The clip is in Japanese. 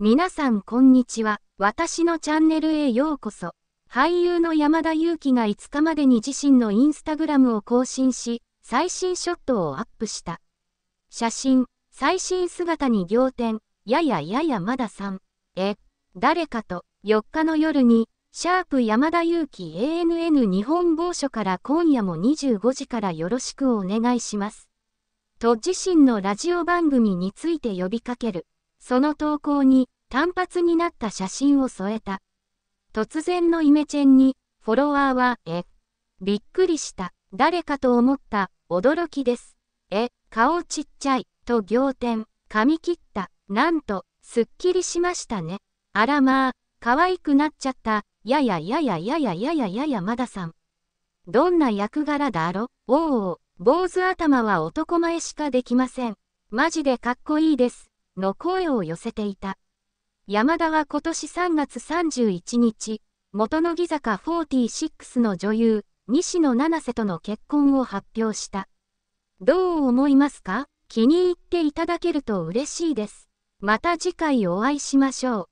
皆さんこんにちは。私のチャンネルへようこそ。俳優の山田裕貴が5日までに自身のインスタグラムを更新し、最新ショットをアップした。写真、最新姿に仰天、ややややまださん。え、誰かと、4日の夜に、シャープ山田裕貴 ANN 日本某所から今夜も25時からよろしくお願いします。と自身のラジオ番組について呼びかける。その投稿に単発になった写真を添えた。突然のイメチェンに、フォロワーは、え、びっくりした、誰かと思った、驚きです。え、顔ちっちゃい、と仰天、髪切った、なんと、すっきりしましたね。あらまあ、可愛くなっちゃった、ややややややややややまださん。どんな役柄だろおうおう、坊主頭は男前しかできません。マジでかっこいいです。の声を寄せていた。山田は今年3月31日、元乃木坂46の女優、西野七瀬との結婚を発表した。どう思いますか気に入っていただけると嬉しいです。また次回お会いしましょう。